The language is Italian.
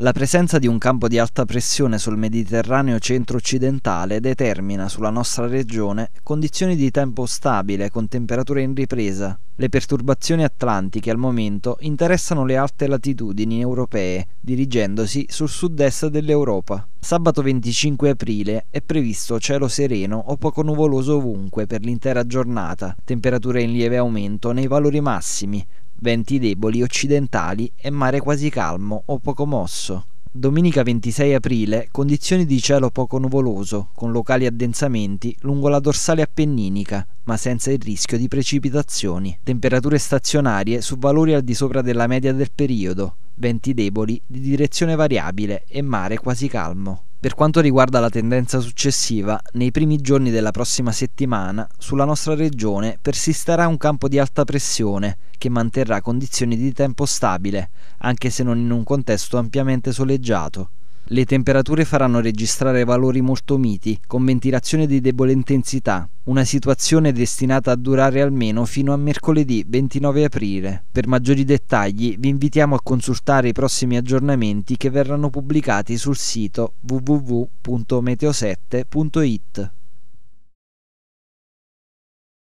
La presenza di un campo di alta pressione sul Mediterraneo centro-occidentale determina sulla nostra regione condizioni di tempo stabile con temperature in ripresa. Le perturbazioni atlantiche al momento interessano le alte latitudini europee, dirigendosi sul sud-est dell'Europa. Sabato 25 aprile è previsto cielo sereno o poco nuvoloso ovunque per l'intera giornata, temperature in lieve aumento nei valori massimi, venti deboli occidentali e mare quasi calmo o poco mosso. Domenica 26 aprile condizioni di cielo poco nuvoloso, con locali addensamenti lungo la dorsale appenninica, ma senza il rischio di precipitazioni. Temperature stazionarie su valori al di sopra della media del periodo, venti deboli di direzione variabile e mare quasi calmo. Per quanto riguarda la tendenza successiva, nei primi giorni della prossima settimana sulla nostra regione persisterà un campo di alta pressione che manterrà condizioni di tempo stabile, anche se non in un contesto ampiamente soleggiato. Le temperature faranno registrare valori molto miti, con ventilazione di debole intensità, una situazione destinata a durare almeno fino a mercoledì 29 aprile. Per maggiori dettagli vi invitiamo a consultare i prossimi aggiornamenti che verranno pubblicati sul sito www.meteosette.it.